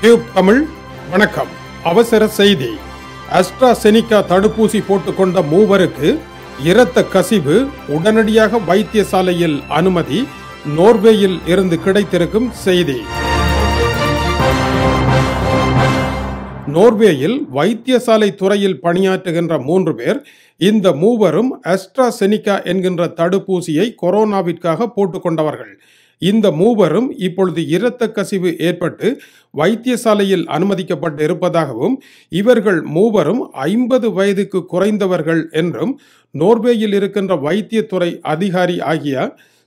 tube Tamil வணக்கம் அவசர செய்தி அஸ்ட்ராசெனிகா தடுப்பூசி போட்டுக்கொண்ட மூவருக்கு இரத்த கசிவு உடனடியாக வைத்தியசாலையில் அனுமதி நோர்வேயில் இருந்து கிடைத்திருக்கும் செய்தி நோர்வேயில் வைத்தியசாலை துறையில் பணியாற்றுகின்ற மூன்று பேர் இந்த மூவரும் அஸ்ட்ராசெனிகா என்கின்ற தடுப்பூசியை கொரோனாவிற்காக போட்டுக்கொண்டவர்கள் இந்த மூவரும் இப்பொழுது இரத்த கசிவு ஏற்பட்டு வைத்தியசாலையில் அனுமதிக்கப்பட்டு இருப்பதாகவும் இவர்கள் மூவரும் ஐம்பது வயதுக்கு குறைந்தவர்கள் என்றும் நோர்வேயில் இருக்கின்ற வைத்தியத்துறை அதிகாரி ஆகிய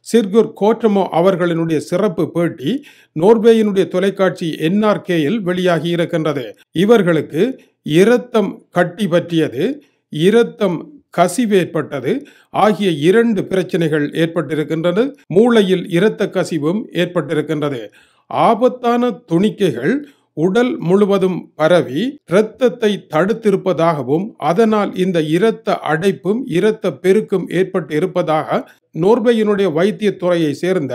சிர்குர் கோட்டமோ அவர்களினுடைய சிறப்பு பேட்டி நோர்வேயினுடைய தொலைக்காட்சி என்ஆர்கேயில் வெளியாகி இருக்கின்றது இவர்களுக்கு இரத்தம் கட்டி பற்றியது இரத்தம் கசிவு ஏற்பட்டது ஆகிய இரண்டு பிரச்சனைகள் ஏற்பட்டிருக்கின்றது மூளையில் இரத்த கசிவும் ஏற்பட்டிருக்கின்றது ஆபத்தான துணிக்கைகள் உடல் முழுவதும் பரவி இரத்தத்தை தடுத்திருப்பதாகவும் அதனால் இந்த இரத்த அடைப்பும் இரத்த பெருக்கும் ஏற்பட்டு இருப்பதாக நோர்பையினுடைய வைத்தியத்துறையை சேர்ந்த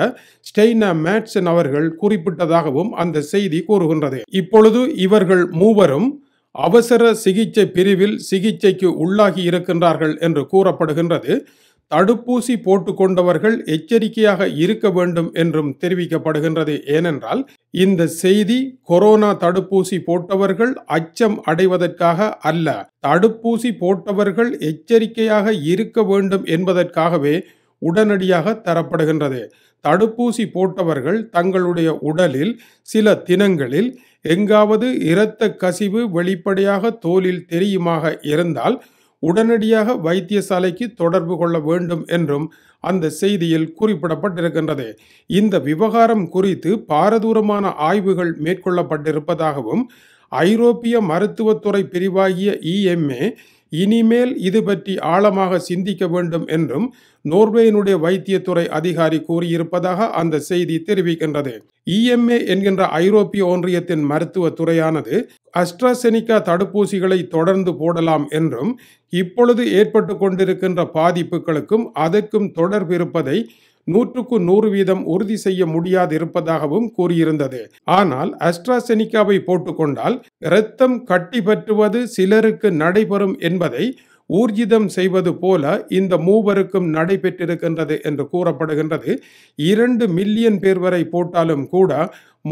ஸ்டெய்னா மேட்சன் அவர்கள் குறிப்பிட்டதாகவும் அந்த செய்தி கூறுகின்றது இப்பொழுது இவர்கள் மூவரும் அவசர சிகிச்சை பிரிவில் சிகிச்சைக்கு உள்ளாகி இருக்கின்றார்கள் என்று கூறப்படுகின்றது தடுப்பூசி போட்டுக்கொண்டவர்கள் எச்சரிக்கையாக இருக்க வேண்டும் என்றும் தெரிவிக்கப்படுகின்றது ஏனென்றால் இந்த செய்தி கொரோனா தடுப்பூசி போட்டவர்கள் அச்சம் அடைவதற்காக அல்ல தடுப்பூசி போட்டவர்கள் எச்சரிக்கையாக இருக்க வேண்டும் என்பதற்காகவே உடனடியாக தரப்படுகின்றது தடுப்பூசி போட்டவர்கள் தங்களுடைய உடலில் சில தினங்களில் எங்காவது இரத்த கசிவு வெளிப்படையாக தோலில் தெரியுமாக இருந்தால் உடனடியாக வைத்தியசாலைக்கு தொடர்பு கொள்ள வேண்டும் என்றும் அந்த செய்தியில் குறிப்பிடப்பட்டிருக்கின்றது இந்த விவகாரம் குறித்து பாரதூரமான ஆய்வுகள் மேற்கொள்ளப்பட்டிருப்பதாகவும் ஐரோப்பிய மருத்துவத்துறை பிரிவாகிய இஎம்ஏ இனிமேல் இது பற்றி ஆழமாக சிந்திக்க வேண்டும் என்றும் நோர்வேயினுடைய வைத்தியத்துறை அதிகாரி கூறியிருப்பதாக அந்த செய்தி தெரிவிக்கின்றது இஎம்ஏ என்கின்ற ஐரோப்பிய ஒன்றியத்தின் மருத்துவ துறையானது அஸ்ட்ராசெனிகா தடுப்பூசிகளை தொடர்ந்து போடலாம் என்றும் இப்பொழுது ஏற்பட்டு கொண்டிருக்கின்ற பாதிப்புகளுக்கும் அதற்கும் தொடர்பு இருப்பதை நூற்றுக்கு நூறு வீதம் உறுதி செய்ய முடியாது இருப்பதாகவும் கூறியிருந்தது ஆனால் அஸ்ட்ராசெனிகாவை போட்டுக்கொண்டால் இரத்தம் கட்டி பற்றுவது சிலருக்கு நடைபெறும் என்பதை ஊர்ஜிதம் செய்வது போல இந்த மூவருக்கும் நடைபெற்றிருக்கின்றது என்று கூறப்படுகின்றது இரண்டு மில்லியன் பேர் வரை போட்டாலும் கூட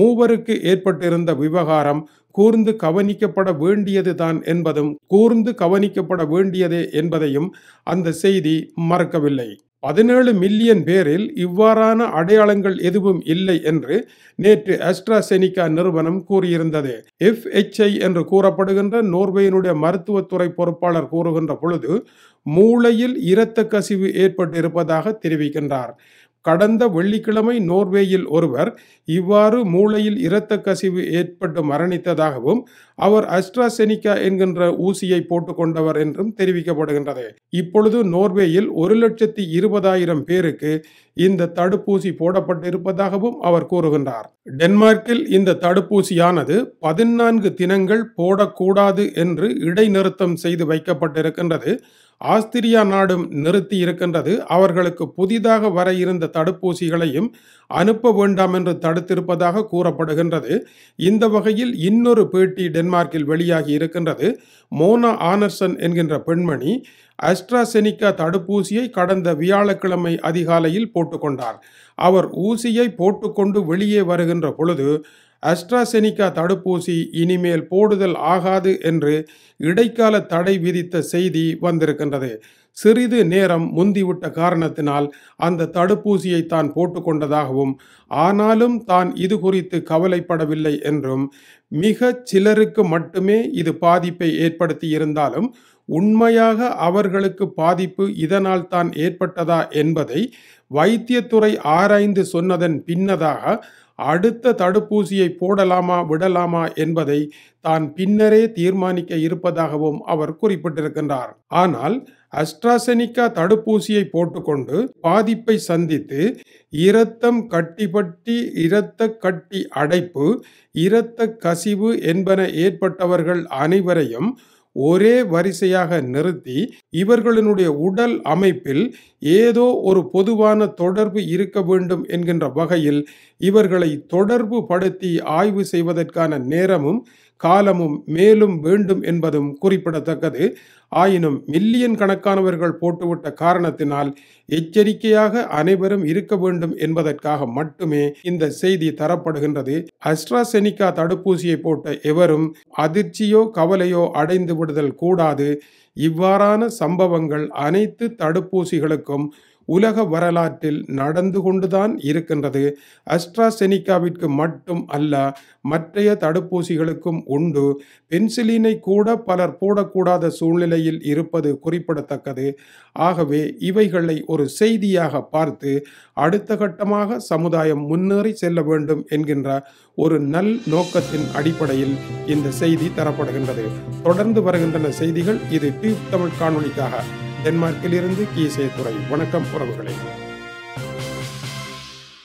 மூவருக்கு ஏற்பட்டிருந்த விவகாரம் கூர்ந்து கவனிக்கப்பட வேண்டியதுதான் என்பதும் கூர்ந்து கவனிக்கப்பட வேண்டியதே என்பதையும் அந்த செய்தி மறக்கவில்லை பதினேழு மில்லியன் பேரில் இவ்வாறான அடையாளங்கள் எதுவும் இல்லை என்று நேற்று அஸ்ட்ராசெனிகா நிறுவனம் கூறியிருந்தது எஃப்எச்ஐ என்று கூறப்படுகின்ற நோர்வேயினுடைய மருத்துவத்துறை பொறுப்பாளர் கூறுகின்ற பொழுது மூளையில் இரத்த கசிவு ஏற்பட்டிருப்பதாக தெரிவிக்கின்றார் கடந்த வெள்ளிக்கிழமை நோர்வேயில் ஒருவர் இவ்வாறு மூளையில் இரத்த கசிவு ஏற்பட்டு மரணித்ததாகவும் அவர் அஸ்ட்ராசெனிகா என்கின்ற ஊசியை போட்டுக்கொண்டவர் என்றும் தெரிவிக்கப்படுகின்றது இப்பொழுது நோர்வேயில் ஒரு லட்சத்தி இருபதாயிரம் பேருக்கு இந்த தடுப்பூசி போடப்பட்டிருப்பதாகவும் அவர் கூறுகின்றார் டென்மார்க்கில் இந்த தடுப்பூசியானது பதினான்கு தினங்கள் போடக்கூடாது என்று இடைநிறுத்தம் செய்து வைக்கப்பட்டிருக்கின்றது ஆஸ்திரியா நாடும் நிறுத்தி இருக்கின்றது அவர்களுக்கு புதிதாக வர இருந்த தடுப்பூசிகளையும் அனுப்ப வேண்டாம் என்று தடுத்திருப்பதாக கூறப்படுகின்றது இந்த வகையில் இன்னொரு பேட்டி டென்மார்க்கில் வெளியாகி இருக்கின்றது மோனா ஆனர்சன் என்கின்ற பெண்மணி அஸ்ட்ராசெனிகா தடுப்பூசியை கடந்த வியாழக்கிழமை அதிகாலையில் போட்டுக்கொண்டார் அவர் ஊசியை போட்டுக்கொண்டு வெளியே வருகின்ற பொழுது அஸ்ட்ராசெனிகா தடுப்பூசி இனிமேல் போடுதல் ஆகாது என்று இடைக்கால தடை விதித்த செய்தி வந்திருக்கின்றது சிறிது நேரம் முந்திவிட்ட காரணத்தினால் அந்த தடுப்பூசியை தான் போட்டுக்கொண்டதாகவும் ஆனாலும் தான் இது குறித்து கவலைப்படவில்லை என்றும் மிக சிலருக்கு மட்டுமே இது பாதிப்பை ஏற்படுத்தி இருந்தாலும் உண்மையாக அவர்களுக்கு பாதிப்பு இதனால் தான் ஏற்பட்டதா என்பதை வைத்தியத்துறை ஆராய்ந்து சொன்னதன் பின்னதாக அடுத்த தடுப்பூசியை போடலாமா விடலாமா என்பதை தான் பின்னரே தீர்மானிக்க இருப்பதாகவும் அவர் குறிப்பிட்டிருக்கின்றார் ஆனால் அஸ்ட்ராசெனிகா தடுப்பூசியை போட்டுக்கொண்டு பாதிப்பை சந்தித்து இரத்தம் கட்டிப்பட்டி இரத்த கட்டி அடைப்பு இரத்த கசிவு என்பன ஏற்பட்டவர்கள் அனைவரையும் ஒரே வரிசையாக நிறுத்தி இவர்களினுடைய உடல் அமைப்பில் ஏதோ ஒரு பொதுவான தொடர்பு இருக்க வேண்டும் என்கின்ற வகையில் இவர்களை தொடர்பு படுத்தி ஆய்வு செய்வதற்கான நேரமும் காலமும் மேலும் வேண்டும் என்பதும் குறிப்பிடத்தக்கது ஆயினும் மில்லியன் கணக்கானவர்கள் போட்டுவிட்ட காரணத்தினால் எச்சரிக்கையாக அனைவரும் இருக்க வேண்டும் என்பதற்காக மட்டுமே இந்த செய்தி தரப்படுகின்றது அஸ்ட்ராசெனிகா தடுப்பூசியை போட்ட எவரும் அதிர்ச்சியோ கவலையோ அடைந்து விடுதல் கூடாது இவ்வாறான சம்பவங்கள் அனைத்து தடுப்பூசிகளுக்கும் உலக வரலாற்றில் நடந்து கொண்டுதான் இருக்கின்றது அஸ்ட்ராசெனிகாவிற்கு மட்டும் அல்ல மற்றைய தடுப்பூசிகளுக்கும் உண்டு பென்சிலினை கூட பலர் போடக்கூடாத சூழ்நிலையில் இருப்பது குறிப்பிடத்தக்கது ஆகவே இவைகளை ஒரு செய்தியாக பார்த்து அடுத்த கட்டமாக சமுதாயம் முன்னேறி செல்ல வேண்டும் என்கின்ற ஒரு நல் நோக்கத்தின் அடிப்படையில் இந்த செய்தி தரப்படுகின்றது தொடர்ந்து வருகின்றன செய்திகள் இது டியூப் தமிழ் காணொலிக்காக டென்மார்க்கிலிருந்து கீசே துறை வணக்கம் உறவுகளை